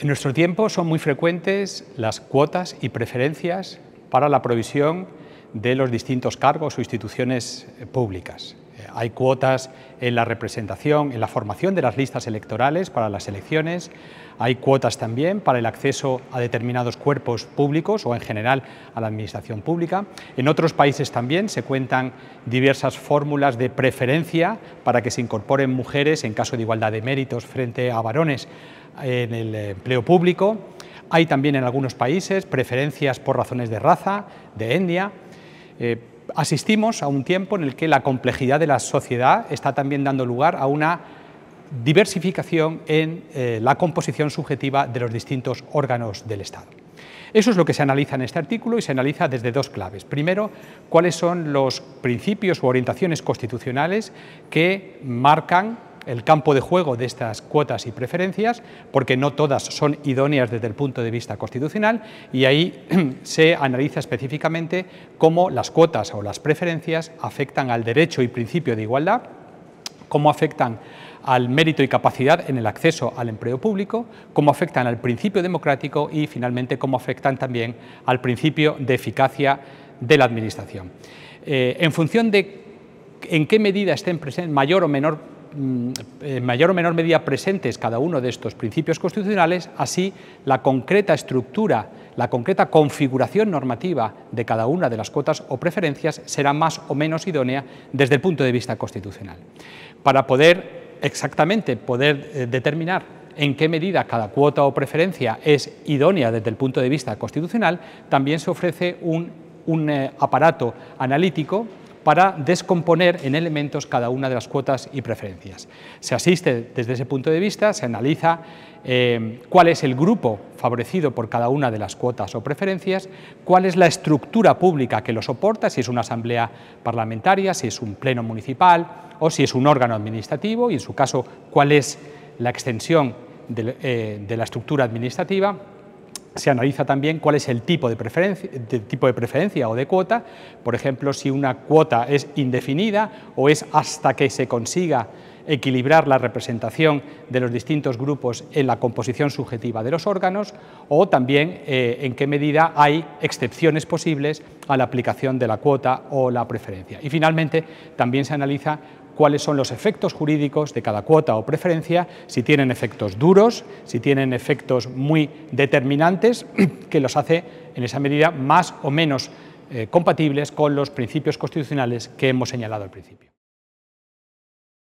En nuestro tiempo son muy frecuentes las cuotas y preferencias para la provisión de los distintos cargos o instituciones eh, públicas. Eh, hay cuotas en la representación, en la formación de las listas electorales para las elecciones, hay cuotas también para el acceso a determinados cuerpos públicos o en general a la administración pública. En otros países también se cuentan diversas fórmulas de preferencia para que se incorporen mujeres en caso de igualdad de méritos frente a varones en el empleo público. Hay también en algunos países preferencias por razones de raza, de etnia. Eh, asistimos a un tiempo en el que la complejidad de la sociedad está también dando lugar a una diversificación en eh, la composición subjetiva de los distintos órganos del Estado. Eso es lo que se analiza en este artículo y se analiza desde dos claves. Primero, cuáles son los principios u orientaciones constitucionales que marcan el campo de juego de estas cuotas y preferencias, porque no todas son idóneas desde el punto de vista constitucional, y ahí se analiza específicamente cómo las cuotas o las preferencias afectan al derecho y principio de igualdad, cómo afectan al mérito y capacidad en el acceso al empleo público, cómo afectan al principio democrático y, finalmente, cómo afectan también al principio de eficacia de la Administración. Eh, en función de en qué medida estén presentes, mayor o menor Mm, en eh, mayor o menor medida presentes cada uno de estos principios constitucionales, así la concreta estructura, la concreta configuración normativa de cada una de las cuotas o preferencias será más o menos idónea desde el punto de vista constitucional. Para poder exactamente poder eh, determinar en qué medida cada cuota o preferencia es idónea desde el punto de vista constitucional, también se ofrece un, eh, aparato analítico para descomponer en elementos cada una de las cuotas y preferencias. Se asiste desde ese punto de vista, se analiza eh, cuál es el grupo favorecido por cada una de las cuotas o preferencias, cuál es la estructura pública que lo soporta, si es una asamblea parlamentaria, si es un pleno municipal o si es un órgano administrativo y en su caso cuál es la extensión eh, de la estructura administrativa se analiza también cuál es el tipo de, preferencia, tipo de, preferencia, o de cuota, por ejemplo, si una cuota es indefinida o es hasta que se consiga equilibrar la representación de los distintos grupos en la composición subjetiva de los órganos o también eh, en qué medida hay excepciones posibles a la aplicación de la cuota o la preferencia. Y finalmente también se analiza cuáles son los efectos jurídicos de cada cuota o preferencia, si tienen efectos duros, si tienen efectos muy determinantes, que los hace en esa medida más o menos eh, compatibles con los principios constitucionales que hemos señalado al principio.